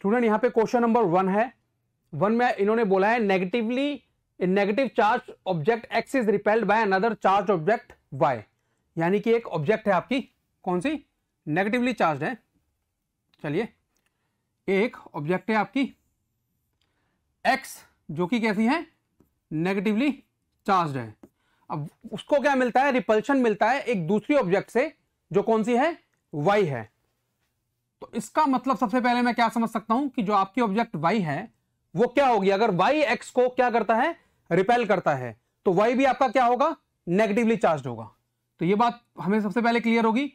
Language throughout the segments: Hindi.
स्टूडेंट यहां पे क्वेश्चन नंबर वन है वन में इन्होंने बोला है negatively negative charge object X is repelled by another charge object Y यानी कि एक ऑब्जेक्ट है आपकी कौन सी नेगेटिवली चार्ज है चलिए एक ऑब्जेक्ट है आपकी एक्स जो कि कैसी है नेगेटिवली चार्ज है अब उसको क्या मिलता है रिपल्शन मिलता है एक दूसरी ऑब्जेक्ट से जो कौन सी है वाई है तो इसका मतलब सबसे पहले मैं क्या समझ सकता हूं कि जो आपकी ऑब्जेक्ट वाई है वो क्या होगी अगर वाई एक्स को क्या करता है रिपेल करता है तो वाई भी आपका क्या होगा नेगेटिवली चार्ज होगा तो ये बात हमें सबसे पहले क्लियर होगी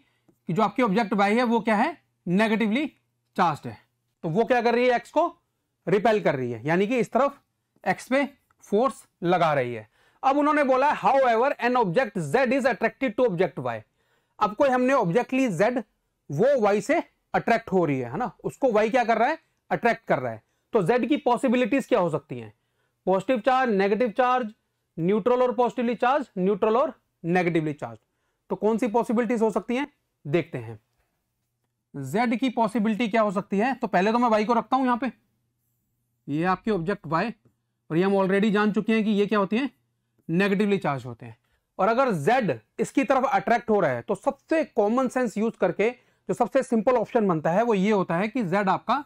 कि जो आपकी ऑब्जेक्ट वाई है वो क्या है नेगेटिवली चार्ज है तो वो क्या कर रही है एक्स को रिपेल कर रही है यानी कि इस तरफ एक्स पे फोर्स लगा रही है अब उन्होंने बोला however an object Z is attracted to object Y अब कोई हमने ऑब्जेक्टली जेड वो वाई से अट्रैक्ट हो रही है है ना उसको वाई क्या कर रहा है अट्रैक्ट कर रहा है तो जेड की पॉसिबिलिटीज क्या हो सकती हैं positive charge negative charge neutral और पॉजिटिवली चार्ज न्यूट्रल और नेगेटिवली चार्ज तो कौन सी पॉसिबिलिटीज हो सकती हैं देखते हैं जेड की पॉसिबिलिटी क्या हो सकती है तो पहले तो मैं वाई को रखता हूं यहां पर यह आपके ऑब्जेक्ट वाई और ये हम ऑलरेडी जान चुके हैं कि ये क्या होती है नेगेटिवली चार्ज होते हैं और अगर Z इसकी तरफ अट्रैक्ट हो रहा है तो सबसे कॉमन सेंस यूज करके जो सबसे सिंपल ऑप्शन बनता है वो ये होता है कि जेड आपका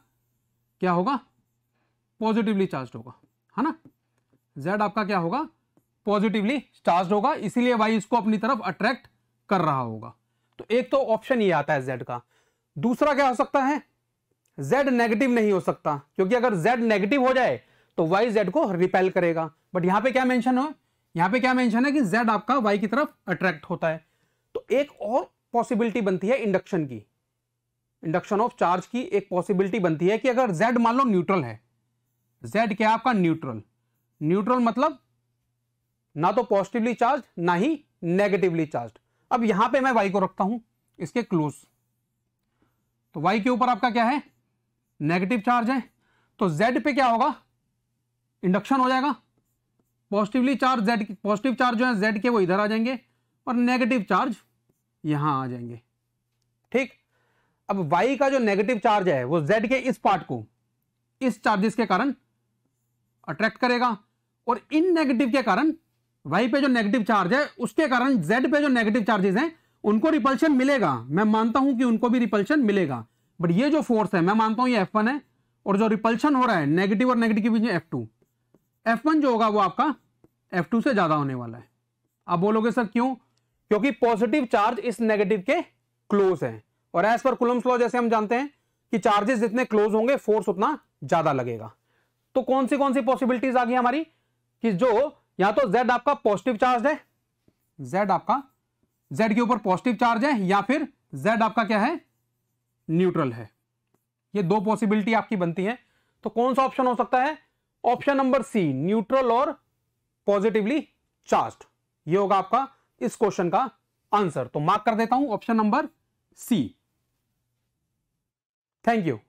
क्या होगा पॉजिटिवली चार्ज होगा है ना जेड आपका क्या होगा पॉजिटिवली चार्ज होगा इसीलिए वाई इसको अपनी तरफ अट्रैक्ट कर रहा होगा तो एक तो ऑप्शन ये आता है जेड का दूसरा क्या हो सकता है जेड नेगेटिव नहीं हो सकता क्योंकि अगर जेड नेगेटिव हो जाए तो वाई जेड को रिपेल करेगा बट यहां पे क्या मेंशन हो यहां पे क्या मेंशन है कि जेड आपका वाई की तरफ अट्रैक्ट होता है तो एक और पॉसिबिलिटी बनती है इंडक्शन की इंडक्शन ऑफ चार्ज की एक पॉसिबिलिटी बनती है कि अगर z मान लो न्यूट्रल है z क्या है आपका न्यूट्रल न्यूट्रल मतलब ना तो पॉजिटिवली चार्ज ना ही नेगेटिवली चार्ज अब यहां पे मैं y को रखता हूं इसके क्लोज तो y के ऊपर आपका क्या है नेगेटिव चार्ज है तो z पे क्या होगा इंडक्शन हो जाएगा positively charge Z positive charge जो है जेड के वो इधर आ जाएंगे और नेगेटिव चार्ज यहां आ जाएंगे ठीक अब वाई का जो नेगेटिव चार्ज है वो जेड के इस पार्ट को इस चार्जेस के कारण अट्रैक्ट करेगा और इन नेगेटिव के कारण वाई पे जो नेगेटिव चार्ज है उसके कारण जेड पे जो नेगेटिव चार्जेस हैं उनको रिपल्शन मिलेगा मैं मानता हूं कि उनको भी रिपल्शन मिलेगा बट ये जो फोर्स है मैं मानता हूं ये F1 है और जो रिपल्शन हो रहा है नेगेटिव और नेगेटिव के बीच में एफ वन जो होगा वो आपका टू से ज़्यादा होने वाला है आप बोलोगे सर क्यों क्योंकि पॉजिटिव चार्ज इस नेगेटिव के क्लोज है और एज पर कुलम्स लॉ जैसे हम जानते हैं कि चार्जेस जितने क्लोज होंगे फोर्स उतना ज्यादा लगेगा तो कौन सी कौन सी पॉसिबिलिटीज आ गई हमारी कि जो या तो जेड आपका पॉजिटिव चार्ज है जेड आपका जेड के ऊपर पॉजिटिव चार्ज है या फिर जेड आपका क्या है न्यूट्रल है ये दो पॉसिबिलिटी आपकी बनती है तो कौन सा ऑप्शन हो सकता है ऑप्शन नंबर सी न्यूट्रल और पॉजिटिवली चार्ज ये होगा आपका इस क्वेश्चन का आंसर तो मार्क कर देता हूं option number C Thank you.